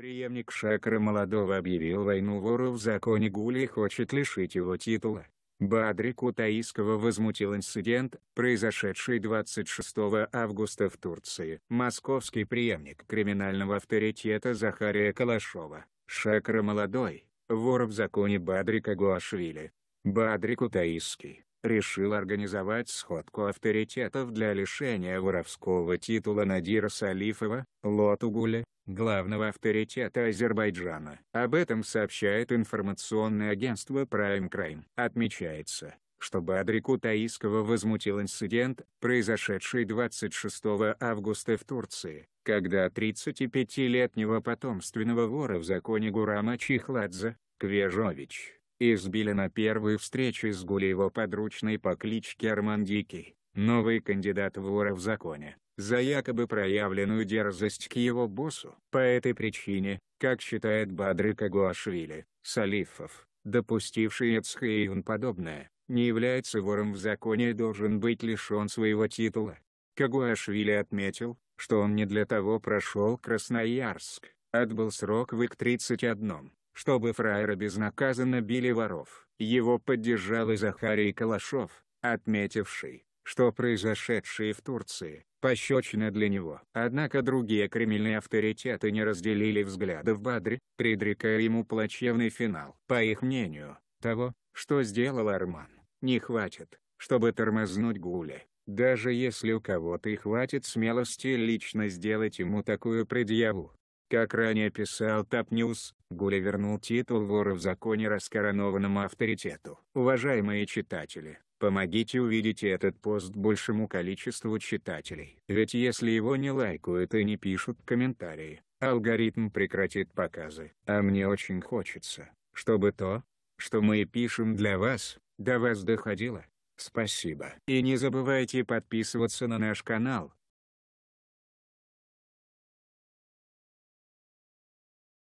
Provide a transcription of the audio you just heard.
Преемник Шакры Молодого объявил войну вору в законе Гули и хочет лишить его титула. Бадрику Таиского возмутил инцидент, произошедший 26 августа в Турции. Московский преемник криминального авторитета Захария Калашова, Шакра Молодой, вор в законе Бадрика Гуашвили. Бадрику Таиский решил организовать сходку авторитетов для лишения воровского титула Надира Салифова, Лотугуля, главного авторитета Азербайджана. Об этом сообщает информационное агентство Prime Crime. Отмечается, что Бадрику Таискова возмутил инцидент, произошедший 26 августа в Турции, когда 35-летнего потомственного вора в законе Гурама Чихладзе, Квежович, избили на первой встрече с гули его подручной по кличке Армандики, новый кандидат вора в законе, за якобы проявленную дерзость к его боссу. По этой причине, как считает Бадры Кагуашвили, Салифов, допустивший Эцхейн подобное, не является вором в законе и должен быть лишен своего титула. Кагуашвили отметил, что он не для того прошел Красноярск, отбыл срок в ИК-31, чтобы фраера безнаказанно били воров. Его поддержал и Захарий Калашов, отметивший, что произошедшие в Турции – пощечина для него. Однако другие кремельные авторитеты не разделили в Бадре, предрекая ему плачевный финал. По их мнению, того, что сделал Арман, не хватит, чтобы тормознуть Гули. Даже если у кого-то и хватит смелости лично сделать ему такую предъяву. Как ранее писал Тапньюз, Гуля вернул титул вора в законе раскоронованному авторитету. Уважаемые читатели, помогите увидеть этот пост большему количеству читателей. Ведь если его не лайкают и не пишут комментарии, алгоритм прекратит показы. А мне очень хочется, чтобы то, что мы пишем для вас, до вас доходило. Спасибо. И не забывайте подписываться на наш канал,